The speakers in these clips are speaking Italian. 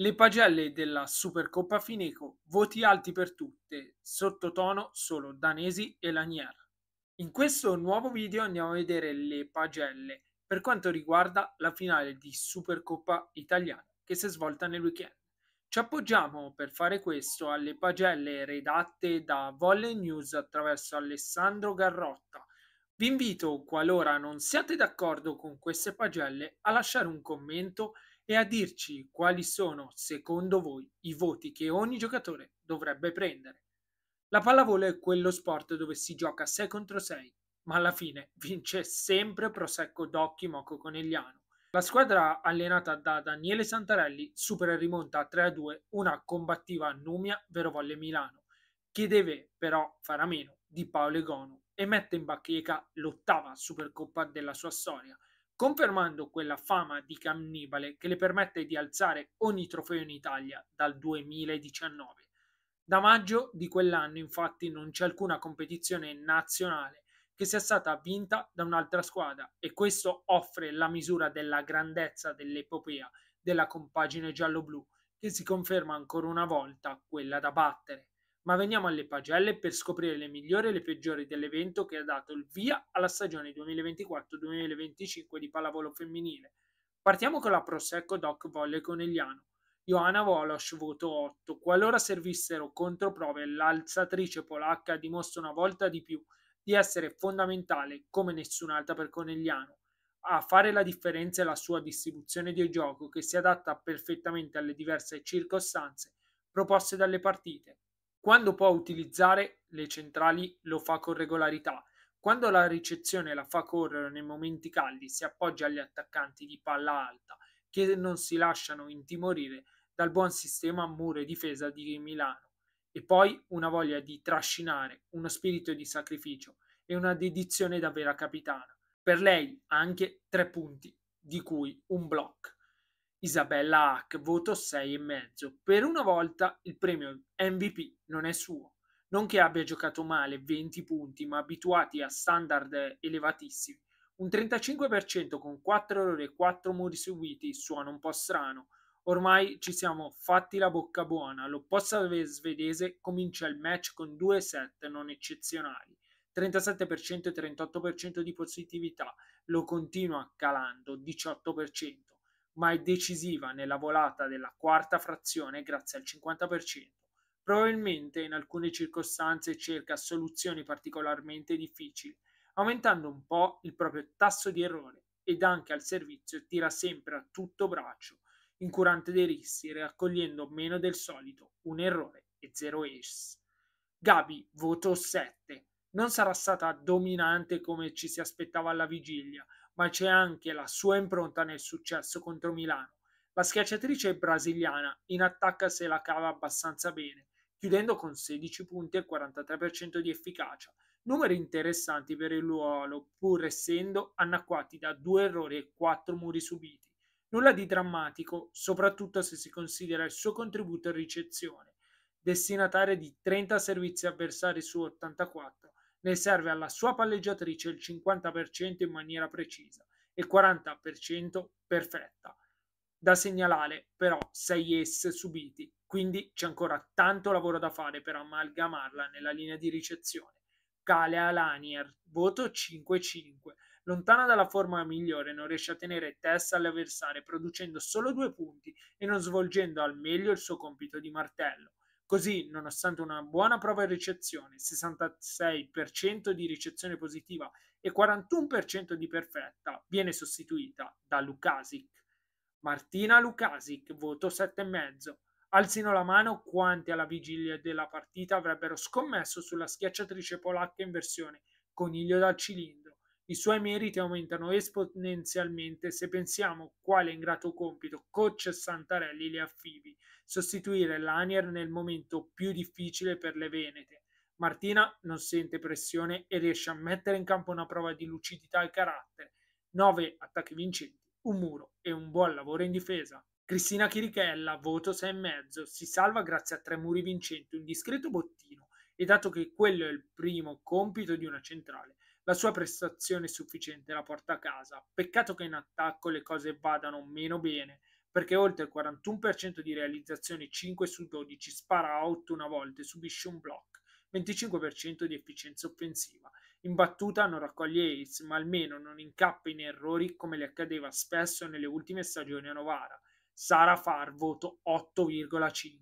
Le pagelle della Supercoppa Fineco, voti alti per tutte, sottotono solo Danesi e Lanier. In questo nuovo video andiamo a vedere le pagelle per quanto riguarda la finale di Supercoppa Italiana che si è svolta nel weekend. Ci appoggiamo per fare questo alle pagelle redatte da Volley News attraverso Alessandro Garrotta. Vi invito, qualora non siate d'accordo con queste pagelle, a lasciare un commento e a dirci quali sono, secondo voi, i voti che ogni giocatore dovrebbe prendere. La pallavolo è quello sport dove si gioca 6 contro 6, ma alla fine vince sempre Prosecco Docchi Moco Conegliano. La squadra allenata da Daniele Santarelli supera e rimonta a 3-2 una combattiva Numia Verovolle Milano, che deve però fare a meno di Paolo Egonu e mette in bacheca l'ottava Supercoppa della sua storia, confermando quella fama di cannibale che le permette di alzare ogni trofeo in Italia dal 2019. Da maggio di quell'anno infatti non c'è alcuna competizione nazionale che sia stata vinta da un'altra squadra e questo offre la misura della grandezza dell'epopea della compagine giallo-blu che si conferma ancora una volta quella da battere. Ma veniamo alle pagelle per scoprire le migliori e le peggiori dell'evento che ha dato il via alla stagione 2024-2025 di pallavolo femminile. Partiamo con la Prosecco Doc Volley Conegliano. Joanna Wolosz voto 8. Qualora servissero controprove, l'alzatrice polacca ha dimostrato una volta di più di essere fondamentale come nessun'altra per Conegliano. A fare la differenza è la sua distribuzione di gioco che si adatta perfettamente alle diverse circostanze proposte dalle partite. Quando può utilizzare le centrali lo fa con regolarità. Quando la ricezione la fa correre nei momenti caldi si appoggia agli attaccanti di palla alta che non si lasciano intimorire dal buon sistema muro e difesa di Milano e poi una voglia di trascinare, uno spirito di sacrificio e una dedizione da vera capitana. Per lei anche tre punti, di cui un blocco. Isabella Hack, voto 6,5. Per una volta il premio MVP non è suo. Non che abbia giocato male 20 punti, ma abituati a standard elevatissimi. Un 35% con 4 errori e 4 muri seguiti suona un po' strano. Ormai ci siamo fatti la bocca buona. L'opposta svedese comincia il match con due set non eccezionali. 37% e 38% di positività. Lo continua calando, 18% ma è decisiva nella volata della quarta frazione grazie al 50%. Probabilmente in alcune circostanze cerca soluzioni particolarmente difficili, aumentando un po' il proprio tasso di errore ed anche al servizio tira sempre a tutto braccio, incurante dei rissi, raccogliendo meno del solito, un errore e zero ace. Gabi, voto 7. Non sarà stata dominante come ci si aspettava alla vigilia, ma c'è anche la sua impronta nel successo contro Milano. La schiacciatrice è brasiliana in attacca se la cava abbastanza bene, chiudendo con 16 punti e 43% di efficacia. Numeri interessanti per il ruolo, pur essendo anacquati da due errori e quattro muri subiti. Nulla di drammatico, soprattutto se si considera il suo contributo in ricezione, destinataria di 30 servizi avversari su 84, ne serve alla sua palleggiatrice il 50% in maniera precisa e 40% perfetta. Da segnalare però 6 S subiti, quindi c'è ancora tanto lavoro da fare per amalgamarla nella linea di ricezione. Cale Alanier, voto 5-5. Lontana dalla forma migliore, non riesce a tenere testa alle avversarie, producendo solo due punti e non svolgendo al meglio il suo compito di martello. Così, nonostante una buona prova di ricezione, 66% di ricezione positiva e 41% di perfetta, viene sostituita da Lukasic. Martina Lukasic, voto 7,5. Alzino la mano quanti alla vigilia della partita avrebbero scommesso sulla schiacciatrice polacca in versione coniglio dal cilindro. I suoi meriti aumentano esponenzialmente se pensiamo quale ingrato compito coach Santarelli le affidi sostituire Lanier nel momento più difficile per le Venete. Martina non sente pressione e riesce a mettere in campo una prova di lucidità e carattere. 9 attacchi vincenti, un muro e un buon lavoro in difesa. Cristina Chirichella, voto 6,5, si salva grazie a tre muri vincenti, un discreto bottino e dato che quello è il primo compito di una centrale, la sua prestazione sufficiente la porta a casa. Peccato che in attacco le cose vadano meno bene, perché oltre il 41% di realizzazioni 5 su 12 spara a 8 una volta e subisce un block, 25% di efficienza offensiva. In battuta non raccoglie ace, ma almeno non incappa in errori come le accadeva spesso nelle ultime stagioni a Novara. Sara Far voto 8,5.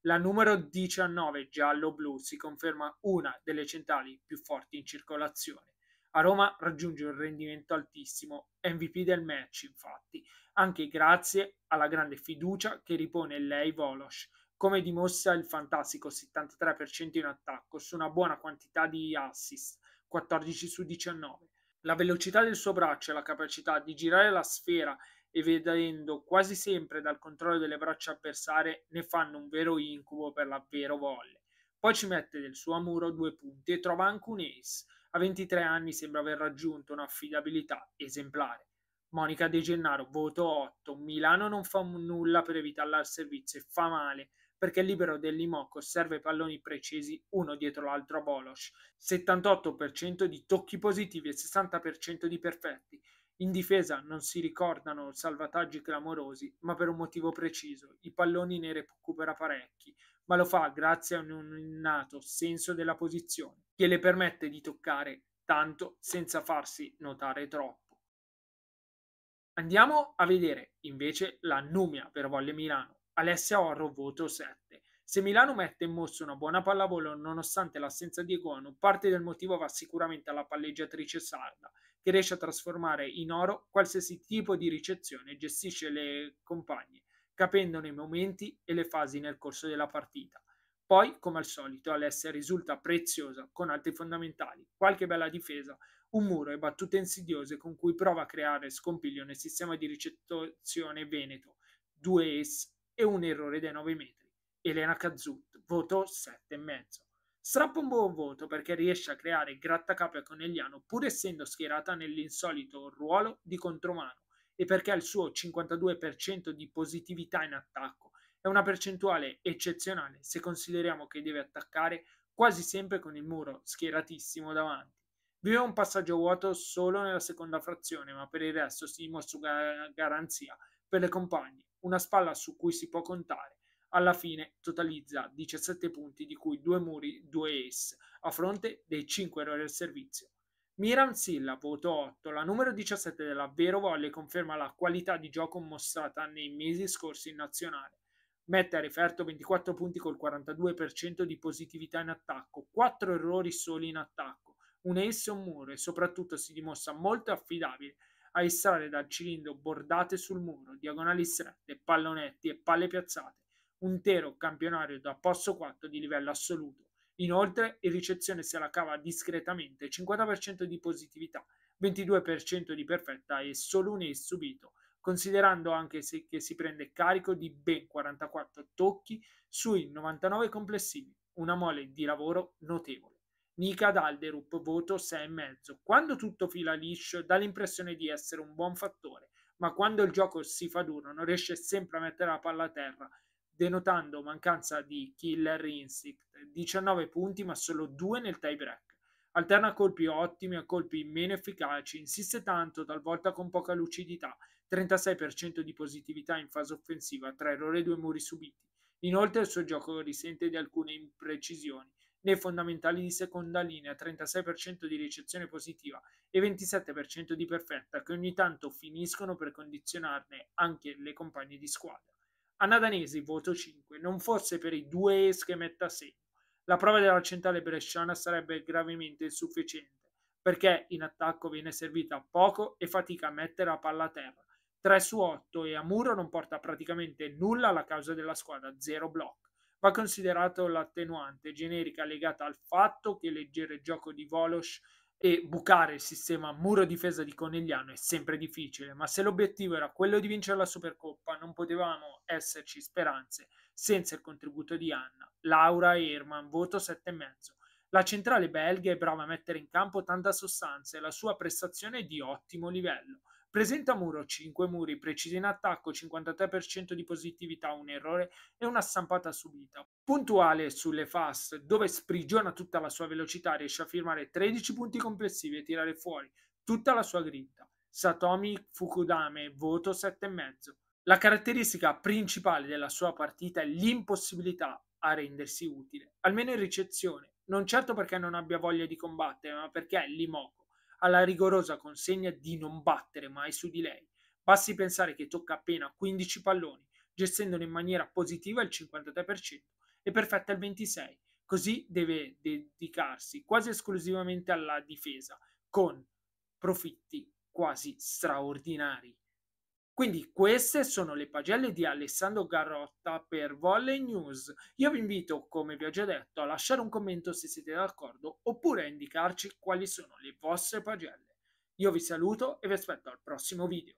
La numero 19 giallo-blu si conferma una delle centrali più forti in circolazione. A Roma raggiunge un rendimento altissimo, MVP del match infatti, anche grazie alla grande fiducia che ripone lei Volosh, come dimostra il fantastico 73% in attacco su una buona quantità di assist, 14 su 19. La velocità del suo braccio e la capacità di girare la sfera e vedendo quasi sempre dal controllo delle braccia avversarie ne fanno un vero incubo per la vero volle. Poi ci mette del suo amuro due punti e trova anche un ace, a 23 anni sembra aver raggiunto un'affidabilità esemplare. Monica De Gennaro, voto 8. Milano non fa nulla per evitarla al servizio e fa male perché il libero dell'Imocco serve palloni precisi uno dietro l'altro a Bolosh. 78% di tocchi positivi e 60% di perfetti. In difesa non si ricordano salvataggi clamorosi, ma per un motivo preciso. I palloni ne recupera parecchi ma lo fa grazie a un innato senso della posizione che le permette di toccare tanto senza farsi notare troppo. Andiamo a vedere invece la Numia per Volle Milano, Alessia Orro voto 7. Se Milano mette in mosso una buona pallavolo nonostante l'assenza di Eguano, parte del motivo va sicuramente alla palleggiatrice sarda, che riesce a trasformare in oro qualsiasi tipo di ricezione e gestisce le compagne capendone i momenti e le fasi nel corso della partita. Poi, come al solito, Alessia risulta preziosa con altri fondamentali, qualche bella difesa, un muro e battute insidiose con cui prova a creare scompiglio nel sistema di ricettazione veneto, due es e un errore dai 9 metri. Elena Kazut, voto 7,5. Strappa un buon voto perché riesce a creare grattacapo a Conegliano pur essendo schierata nell'insolito ruolo di contromano e perché ha il suo 52% di positività in attacco. È una percentuale eccezionale se consideriamo che deve attaccare quasi sempre con il muro schieratissimo davanti. Vive un passaggio vuoto solo nella seconda frazione, ma per il resto si dimostra garanzia per le compagne, una spalla su cui si può contare. Alla fine totalizza 17 punti, di cui due muri, due ace, a fronte dei 5 errori al servizio Miran Silla, voto 8, la numero 17 della Vero Volley conferma la qualità di gioco mostrata nei mesi scorsi in nazionale. Mette a referto 24 punti col 42% di positività in attacco, 4 errori soli in attacco, un ace e un muro e soprattutto si dimostra molto affidabile a estrarre dal cilindro bordate sul muro, diagonali strette, pallonetti e palle piazzate, un tero campionario da posto 4 di livello assoluto Inoltre, in ricezione se la cava discretamente, 50% di positività, 22% di perfetta e solo un ace subito, considerando anche se, che si prende carico di ben 44 tocchi sui 99 complessivi, una mole di lavoro notevole. Nica Dalderup, voto 6,5. Quando tutto fila liscio, dà l'impressione di essere un buon fattore, ma quando il gioco si fa duro non riesce sempre a mettere la palla a terra, denotando mancanza di killer instinct 19 punti ma solo 2 nel tie break. Alterna colpi ottimi a colpi meno efficaci, insiste tanto, talvolta con poca lucidità, 36% di positività in fase offensiva, tra errori e due muri subiti. Inoltre il suo gioco risente di alcune imprecisioni. Nei fondamentali di seconda linea, 36% di ricezione positiva e 27% di perfetta, che ogni tanto finiscono per condizionarne anche le compagne di squadra. Anna Danesi, voto 5, non forse per i due es che metta a segno la prova della centrale bresciana sarebbe gravemente insufficiente, perché in attacco viene servita poco e fatica a mettere a palla a terra. 3 su 8 e a muro non porta praticamente nulla alla causa della squadra, 0 block. Va considerato l'attenuante generica legata al fatto che leggere gioco di Volosh e bucare il sistema muro difesa di Conegliano è sempre difficile, ma se l'obiettivo era quello di vincere la Supercoppa non potevamo esserci speranze senza il contributo di Anna, Laura e Herman, voto e mezzo. La centrale belga è brava a mettere in campo tanta sostanza e la sua prestazione è di ottimo livello. Presenta muro 5 muri, precisi in attacco, 53% di positività, un errore e una stampata subita. Puntuale sulle fast, dove sprigiona tutta la sua velocità, riesce a firmare 13 punti complessivi e tirare fuori tutta la sua grinta. Satomi Fukudame, voto 7,5. La caratteristica principale della sua partita è l'impossibilità a rendersi utile, almeno in ricezione, non certo perché non abbia voglia di combattere, ma perché è limoco alla rigorosa consegna di non battere mai su di lei. Basti pensare che tocca appena 15 palloni, gestendone in maniera positiva il 53% e perfetta il 26%. Così deve dedicarsi quasi esclusivamente alla difesa, con profitti quasi straordinari. Quindi queste sono le pagelle di Alessandro Garrotta per Volley News. Io vi invito, come vi ho già detto, a lasciare un commento se siete d'accordo oppure a indicarci quali sono le vostre pagelle. Io vi saluto e vi aspetto al prossimo video.